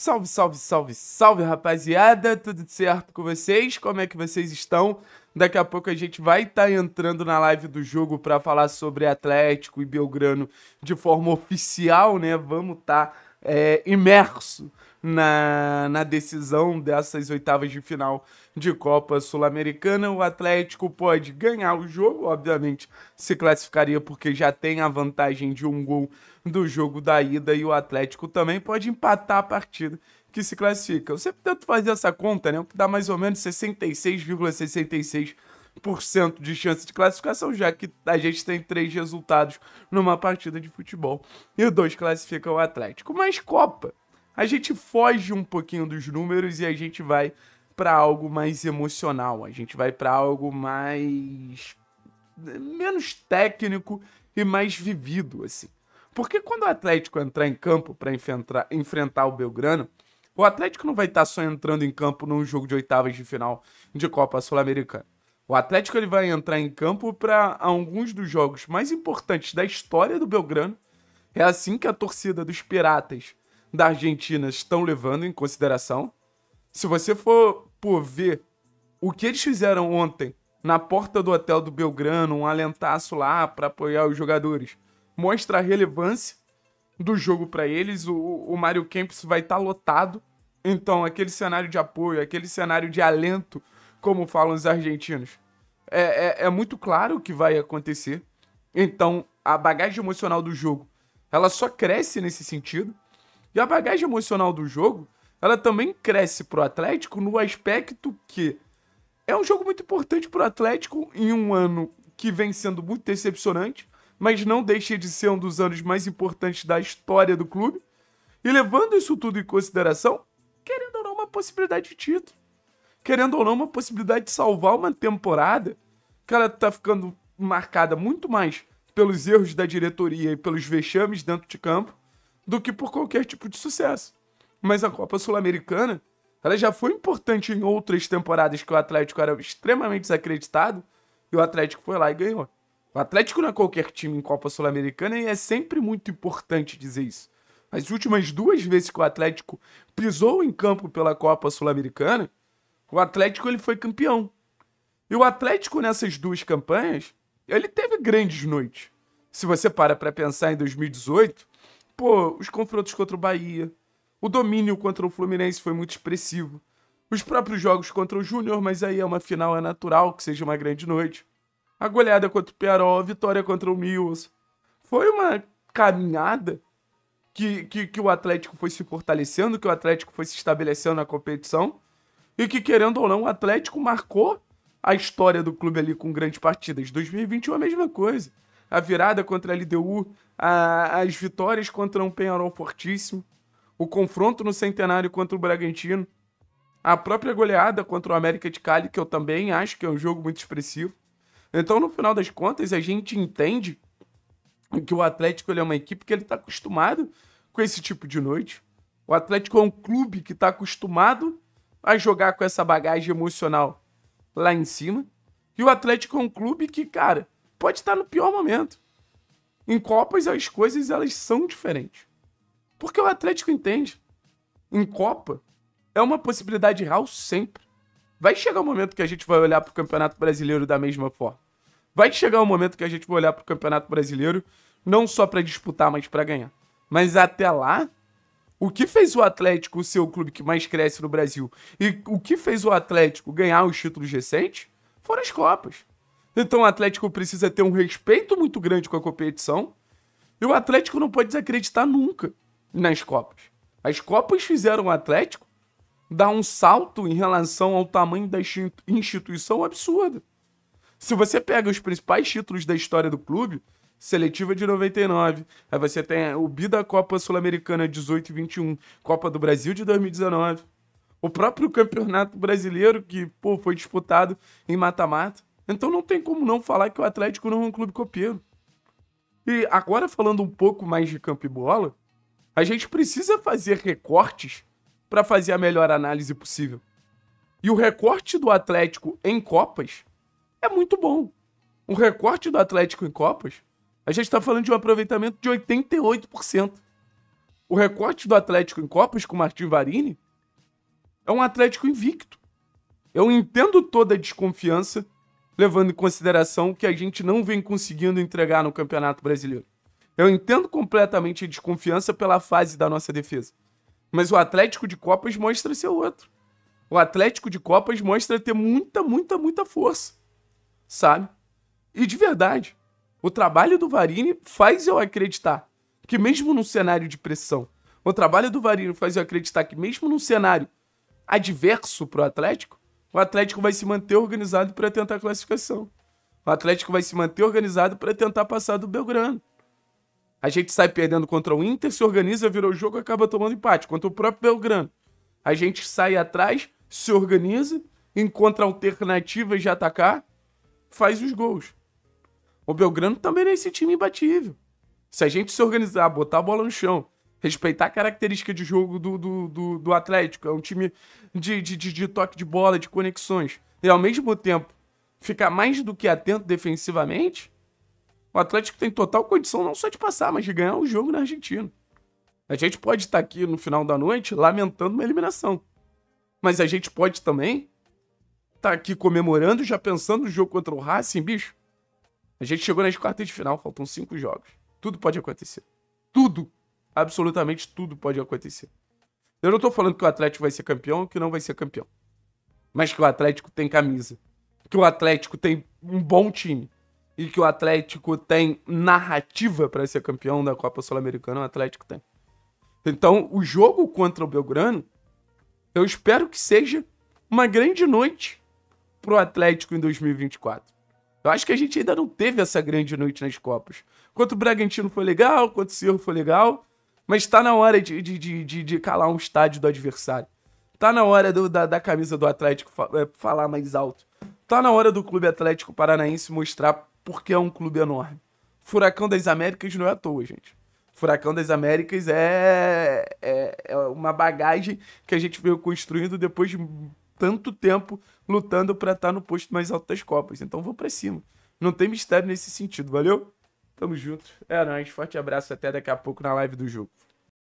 Salve, salve, salve, salve, rapaziada! Tudo certo com vocês? Como é que vocês estão? Daqui a pouco a gente vai estar tá entrando na live do jogo para falar sobre Atlético e Belgrano de forma oficial, né? Vamos estar tá é, imerso na, na decisão dessas oitavas de final de Copa Sul-Americana. O Atlético pode ganhar o jogo, obviamente se classificaria porque já tem a vantagem de um gol do jogo da ida, e o Atlético também pode empatar a partida que se classifica. Eu sempre tento fazer essa conta, né? O que dá mais ou menos 66,66%. ,66 1% de chance de classificação, já que a gente tem três resultados numa partida de futebol e dois classificam o Atlético. Mas Copa, a gente foge um pouquinho dos números e a gente vai para algo mais emocional, a gente vai para algo mais menos técnico e mais vivido assim. Porque quando o Atlético entrar em campo para enfrentar o Belgrano, o Atlético não vai estar tá só entrando em campo num jogo de oitavas de final de Copa Sul-Americana. O Atlético ele vai entrar em campo para alguns dos jogos mais importantes da história do Belgrano. É assim que a torcida dos Piratas da Argentina estão levando em consideração. Se você for por ver o que eles fizeram ontem na porta do hotel do Belgrano, um alentaço lá para apoiar os jogadores, mostra a relevância do jogo para eles. O, o Mário Kempis vai estar tá lotado. Então, aquele cenário de apoio, aquele cenário de alento como falam os argentinos. É, é, é muito claro que vai acontecer. Então, a bagagem emocional do jogo, ela só cresce nesse sentido. E a bagagem emocional do jogo, ela também cresce pro Atlético no aspecto que é um jogo muito importante pro Atlético em um ano que vem sendo muito decepcionante, mas não deixa de ser um dos anos mais importantes da história do clube. E levando isso tudo em consideração, querendo ou não, uma possibilidade de título querendo ou não, uma possibilidade de salvar uma temporada que ela tá ficando marcada muito mais pelos erros da diretoria e pelos vexames dentro de campo do que por qualquer tipo de sucesso. Mas a Copa Sul-Americana, ela já foi importante em outras temporadas que o Atlético era extremamente desacreditado e o Atlético foi lá e ganhou. O Atlético não é qualquer time em Copa Sul-Americana e é sempre muito importante dizer isso. As últimas duas vezes que o Atlético pisou em campo pela Copa Sul-Americana, o Atlético ele foi campeão. E o Atlético nessas duas campanhas, ele teve grandes noites. Se você para para pensar em 2018, pô, os confrontos contra o Bahia, o domínio contra o Fluminense foi muito expressivo. Os próprios jogos contra o Júnior, mas aí é uma final, é natural que seja uma grande noite. A goleada contra o Piarol, a vitória contra o Mills. Foi uma caminhada que, que, que o Atlético foi se fortalecendo, que o Atlético foi se estabelecendo na competição e que, querendo ou não, o Atlético marcou a história do clube ali com grandes partidas. 2021 a mesma coisa. A virada contra a LDU, a, as vitórias contra um Penharol fortíssimo, o confronto no Centenário contra o Bragantino, a própria goleada contra o América de Cali, que eu também acho que é um jogo muito expressivo. Então, no final das contas, a gente entende que o Atlético é uma equipe que ele está acostumado com esse tipo de noite. O Atlético é um clube que está acostumado a jogar com essa bagagem emocional lá em cima. E o Atlético é um clube que, cara, pode estar no pior momento. Em Copas as coisas elas são diferentes. Porque o Atlético entende. Em Copa é uma possibilidade real sempre. Vai chegar o um momento que a gente vai olhar para o Campeonato Brasileiro da mesma forma. Vai chegar o um momento que a gente vai olhar para o Campeonato Brasileiro não só para disputar, mas para ganhar. Mas até lá, o que fez o Atlético ser o clube que mais cresce no Brasil e o que fez o Atlético ganhar os títulos recentes foram as Copas. Então o Atlético precisa ter um respeito muito grande com a competição e o Atlético não pode desacreditar nunca nas Copas. As Copas fizeram o Atlético dar um salto em relação ao tamanho da instituição absurda. Se você pega os principais títulos da história do clube, seletiva de 99. Aí você tem o bi da Copa Sul-Americana 18 e 21, Copa do Brasil de 2019, o próprio Campeonato Brasileiro que, pô, foi disputado em mata-mata. Então não tem como não falar que o Atlético não é um clube copeiro. E agora falando um pouco mais de campo e bola, a gente precisa fazer recortes para fazer a melhor análise possível. E o recorte do Atlético em Copas é muito bom. O recorte do Atlético em Copas a gente está falando de um aproveitamento de 88%. O recorte do Atlético em Copas com Martim Varini é um Atlético invicto. Eu entendo toda a desconfiança, levando em consideração que a gente não vem conseguindo entregar no Campeonato Brasileiro. Eu entendo completamente a desconfiança pela fase da nossa defesa. Mas o Atlético de Copas mostra ser outro. O Atlético de Copas mostra ter muita, muita, muita força. Sabe? E de verdade, o trabalho do Varini faz eu acreditar que mesmo num cenário de pressão, o trabalho do Varini faz eu acreditar que mesmo num cenário adverso para o Atlético, o Atlético vai se manter organizado para tentar a classificação. O Atlético vai se manter organizado para tentar passar do Belgrano. A gente sai perdendo contra o Inter, se organiza, virou jogo, acaba tomando empate contra o próprio Belgrano. A gente sai atrás, se organiza, encontra alternativas de atacar, faz os gols. O Belgrano também é esse time imbatível. Se a gente se organizar, botar a bola no chão, respeitar a característica de jogo do, do, do, do Atlético, é um time de, de, de, de toque de bola, de conexões, e ao mesmo tempo ficar mais do que atento defensivamente, o Atlético tem total condição não só de passar, mas de ganhar o jogo na Argentina. A gente pode estar aqui no final da noite lamentando uma eliminação. Mas a gente pode também estar aqui comemorando, já pensando no jogo contra o Racing, bicho. A gente chegou nas quartas de final, faltam cinco jogos. Tudo pode acontecer. Tudo. Absolutamente tudo pode acontecer. Eu não tô falando que o Atlético vai ser campeão ou que não vai ser campeão. Mas que o Atlético tem camisa. Que o Atlético tem um bom time. E que o Atlético tem narrativa para ser campeão da Copa Sul-Americana, o Atlético tem. Então, o jogo contra o Belgrano, eu espero que seja uma grande noite pro Atlético em 2024. Eu acho que a gente ainda não teve essa grande noite nas Copas. Quanto o Bragantino foi legal, quanto o Cerro foi legal, mas tá na hora de, de, de, de, calar um estádio do adversário. Tá na hora do, da, da camisa do Atlético é, falar mais alto. Tá na hora do Clube Atlético Paranaense mostrar porque é um clube enorme. Furacão das Américas não é à toa, gente. Furacão das Américas é, é, é uma bagagem que a gente veio construindo depois de tanto tempo lutando para estar tá no posto mais alto das Copas. Então vou para cima. Não tem mistério nesse sentido, valeu? Tamo junto. É nóis. Forte abraço. Até daqui a pouco na live do jogo.